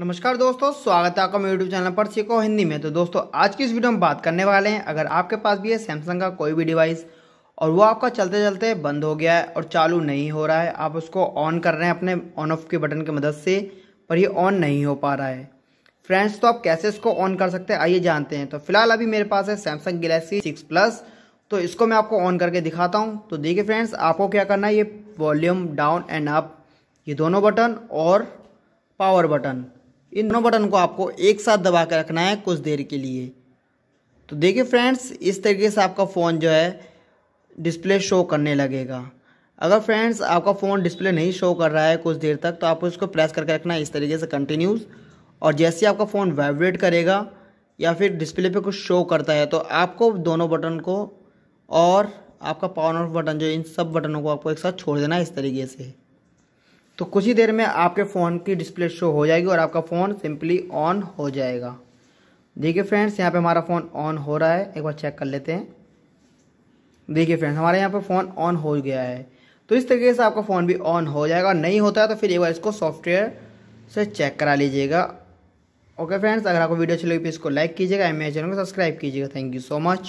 नमस्कार दोस्तों स्वागत है आपका मेरे यूट्यूब चैनल पर सीखो हिंदी में तो दोस्तों आज की इस वीडियो में बात करने वाले हैं अगर आपके पास भी है सैमसंग का कोई भी डिवाइस और वो आपका चलते चलते बंद हो गया है और चालू नहीं हो रहा है आप उसको ऑन कर रहे हैं अपने ऑन ऑफ के बटन की मदद से पर ये ऑन नहीं हो पा रहा है फ्रेंड्स तो आप कैसे इसको ऑन कर सकते हैं आइए जानते हैं तो फिलहाल अभी मेरे पास है सैमसंग गलेक्सी सिक्स प्लस तो इसको मैं आपको ऑन करके दिखाता हूँ तो देखिए फ्रेंड्स आपको क्या करना है ये वॉल्यूम डाउन एंड अप ये दोनों बटन और पावर बटन इन दोनों बटन को आपको एक साथ दबा के रखना है कुछ देर के लिए तो देखिए फ्रेंड्स इस तरीके से आपका फ़ोन जो है डिस्प्ले शो करने लगेगा अगर फ्रेंड्स आपका फ़ोन डिस्प्ले नहीं शो कर रहा है कुछ देर तक तो आपको इसको प्रेस करके रखना है इस तरीके से कंटिन्यूज़ और जैसे आपका फ़ोन वाइब्रेट करेगा या फिर डिस्प्ले पे कुछ शो करता है तो आपको दोनों बटन को और आपका पावर ऑफ बटन जो इन सब बटनों को आपको एक साथ छोड़ देना है इस तरीके से तो कुछ ही देर में आपके फ़ोन की डिस्प्ले शो हो जाएगी और आपका फ़ोन सिंपली ऑन हो जाएगा देखिए फ्रेंड्स यहाँ पे हमारा फ़ोन ऑन हो रहा है एक बार चेक कर लेते हैं देखिए फ्रेंड्स हमारे यहाँ पे फ़ोन ऑन हो गया है तो इस तरीके से आपका फ़ोन भी ऑन हो जाएगा नहीं होता है तो फिर एक बार इसको सॉफ्टवेयर से चेक करा लीजिएगा ओके फ्रेंड्स अगर आपको वीडियो अच्छी लगी तो इसको लाइक कीजिएगा एम चैनल को सब्सक्राइब कीजिएगा थैंक यू सो मच